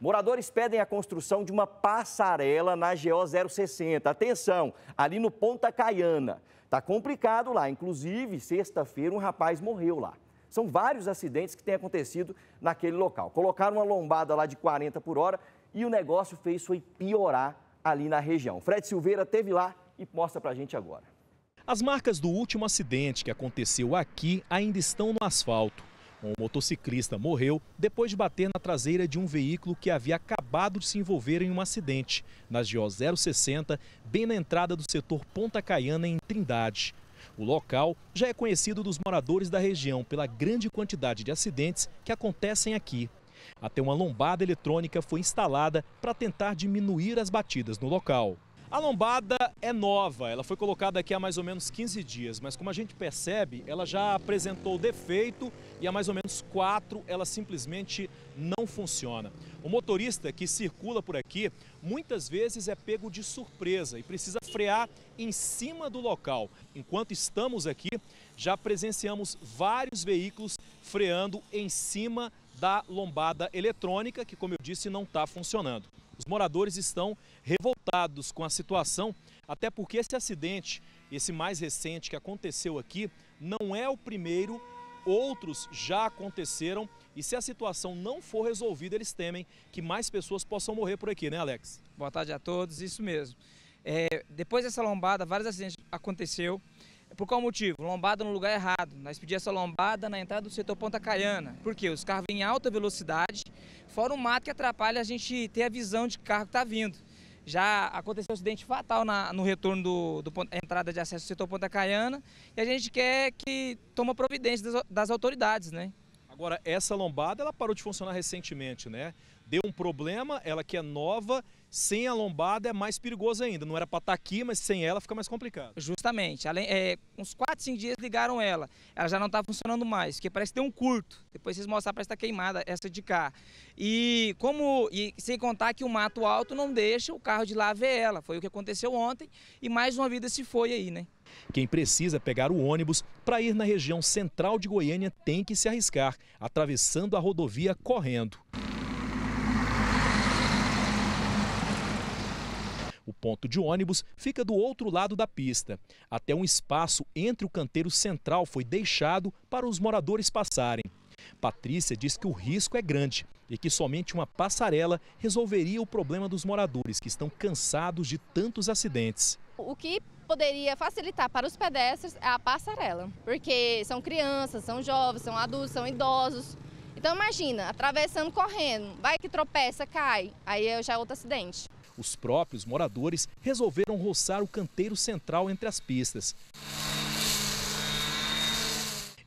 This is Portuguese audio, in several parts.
Moradores pedem a construção de uma passarela na GO 060. Atenção, ali no Ponta Caiana. Tá complicado lá, inclusive sexta-feira um rapaz morreu lá. São vários acidentes que têm acontecido naquele local. Colocaram uma lombada lá de 40 por hora e o negócio fez foi piorar ali na região. Fred Silveira teve lá e mostra pra gente agora. As marcas do último acidente que aconteceu aqui ainda estão no asfalto. Um motociclista morreu depois de bater na traseira de um veículo que havia acabado de se envolver em um acidente, na GO 060, bem na entrada do setor Ponta Caiana, em Trindade. O local já é conhecido dos moradores da região pela grande quantidade de acidentes que acontecem aqui. Até uma lombada eletrônica foi instalada para tentar diminuir as batidas no local. A lombada é nova, ela foi colocada aqui há mais ou menos 15 dias, mas como a gente percebe, ela já apresentou defeito e há mais ou menos quatro ela simplesmente não funciona. O motorista que circula por aqui muitas vezes é pego de surpresa e precisa frear em cima do local. Enquanto estamos aqui, já presenciamos vários veículos freando em cima da lombada eletrônica, que, como eu disse, não está funcionando. Os moradores estão revoltados com a situação, até porque esse acidente, esse mais recente que aconteceu aqui, não é o primeiro, outros já aconteceram e se a situação não for resolvida, eles temem que mais pessoas possam morrer por aqui, né, Alex? Boa tarde a todos, isso mesmo. É, depois dessa lombada, vários acidentes aconteceu. Por qual motivo? Lombada no lugar errado. Nós pedimos essa lombada na entrada do setor Ponta Caiana. Por quê? Os carros vêm em alta velocidade, fora um mato que atrapalha a gente ter a visão de carro que está vindo. Já aconteceu um acidente fatal na, no retorno do, do entrada de acesso do setor Ponta Caiana e a gente quer que toma providência das, das autoridades, né? Agora, essa lombada, ela parou de funcionar recentemente, né? Deu um problema, ela que é nova, sem a lombada é mais perigoso ainda. Não era para estar tá aqui, mas sem ela fica mais complicado. Justamente. Além, é, uns 4, 5 dias ligaram ela. Ela já não está funcionando mais, porque parece que tem um curto. Depois vocês mostrar, parece estar tá queimada essa de cá. E como e sem contar que o mato alto não deixa o carro de lá ver ela. Foi o que aconteceu ontem e mais uma vida se foi aí, né? Quem precisa pegar o ônibus para ir na região central de Goiânia tem que se arriscar, atravessando a rodovia correndo. O ponto de ônibus fica do outro lado da pista. Até um espaço entre o canteiro central foi deixado para os moradores passarem. Patrícia diz que o risco é grande e que somente uma passarela resolveria o problema dos moradores que estão cansados de tantos acidentes. O que poderia facilitar para os pedestres é a passarela, porque são crianças, são jovens, são adultos, são idosos. Então imagina, atravessando correndo, vai que tropeça, cai, aí é já é outro acidente. Os próprios moradores resolveram roçar o canteiro central entre as pistas.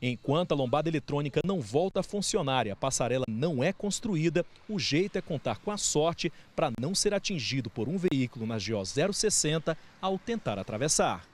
Enquanto a lombada eletrônica não volta a funcionar e a passarela não é construída, o jeito é contar com a sorte para não ser atingido por um veículo na GO 060 ao tentar atravessar.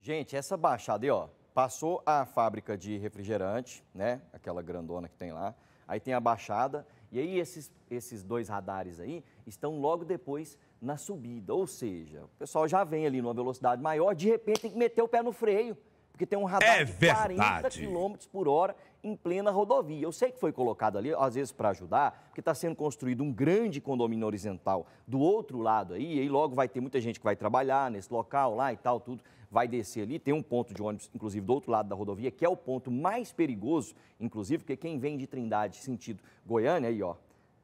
Gente, essa baixada aí, ó, passou a fábrica de refrigerante, né? Aquela grandona que tem lá. Aí tem a baixada e aí esses, esses dois radares aí estão logo depois na subida, ou seja, o pessoal já vem ali numa velocidade maior, de repente tem que meter o pé no freio porque tem um é radar é de 40 km por hora em plena rodovia. Eu sei que foi colocado ali, às vezes, para ajudar, porque está sendo construído um grande condomínio horizontal do outro lado aí, e aí logo vai ter muita gente que vai trabalhar nesse local lá e tal, tudo. Vai descer ali, tem um ponto de ônibus, inclusive, do outro lado da rodovia, que é o ponto mais perigoso, inclusive, porque quem vem de Trindade, sentido Goiânia, aí, ó,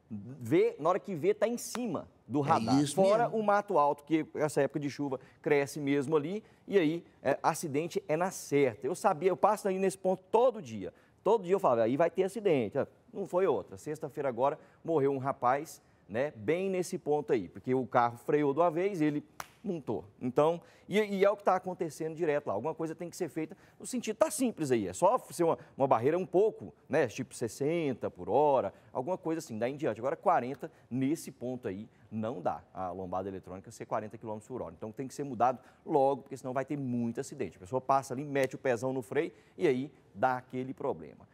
vê, na hora que vê, está em cima do é radar. É Fora mesmo. o mato alto, que essa época de chuva cresce mesmo ali, e aí é, acidente é na certa. Eu sabia, eu passo ali nesse ponto todo dia. Todo dia eu falo, aí vai ter acidente. Ah, não foi outra. Sexta-feira agora morreu um rapaz, né, bem nesse ponto aí, porque o carro freou de uma vez, ele montou. Então, e, e é o que está acontecendo direto lá. Alguma coisa tem que ser feita no sentido, está simples aí, é só ser uma, uma barreira um pouco, né? Tipo 60 por hora, alguma coisa assim, daí em diante. Agora 40 nesse ponto aí não dá a lombada eletrônica ser 40 km por hora. Então tem que ser mudado logo, porque senão vai ter muito acidente. A pessoa passa ali, mete o pezão no freio e aí dá aquele problema.